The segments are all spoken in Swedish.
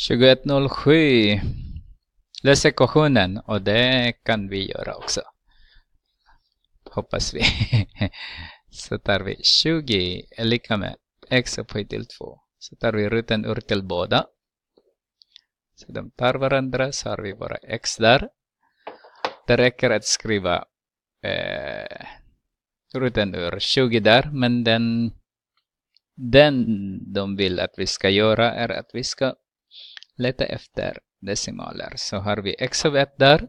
2107. Lös ekvationen och det kan vi göra också. Hoppas vi. Så tar vi 20 är lika med x upphöjt till 2. Så tar vi ruten ur till båda. Så de tar varandra så har vi våra x där. Det räcker att skriva eh, ruten ur 20 där men den, den de vill att vi ska göra är att vi ska leta efter decimaler. Så har vi x av 1 där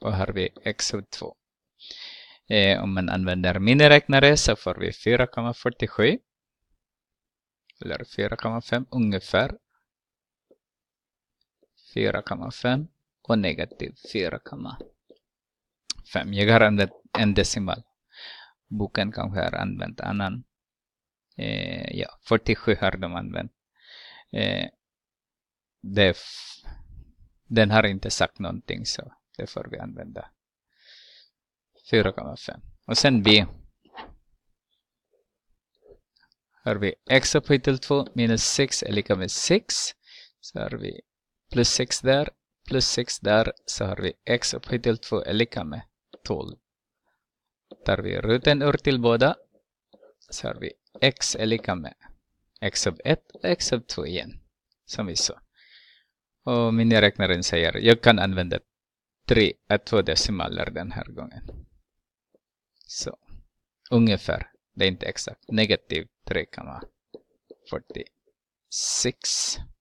och har vi x av 2. om man använder miniräknare så får vi 4,47 eller 4,5 ungefär. 4,5 och negativ 4,5. Jag har använt en decimal. Boken kanske har använt annan. Eh, ja, 47 har de använt. Eh, det den har inte sagt någonting så det får vi använda 4,5. Och sen B. Har vi x upphöjt till 2 minus 6 är lika med 6. Så har vi plus 6 där, plus 6 där. Så har vi x upphöjt till 2 är lika med 12. Tar vi ruten ur till båda så har vi x är lika med x sub 1 och x sub 2 igen. Som vi såg. Och min räknaren säger jag kan använda 3 att två decimaler den här gången. Så ungefär, det är inte exakt, negativ 3,46.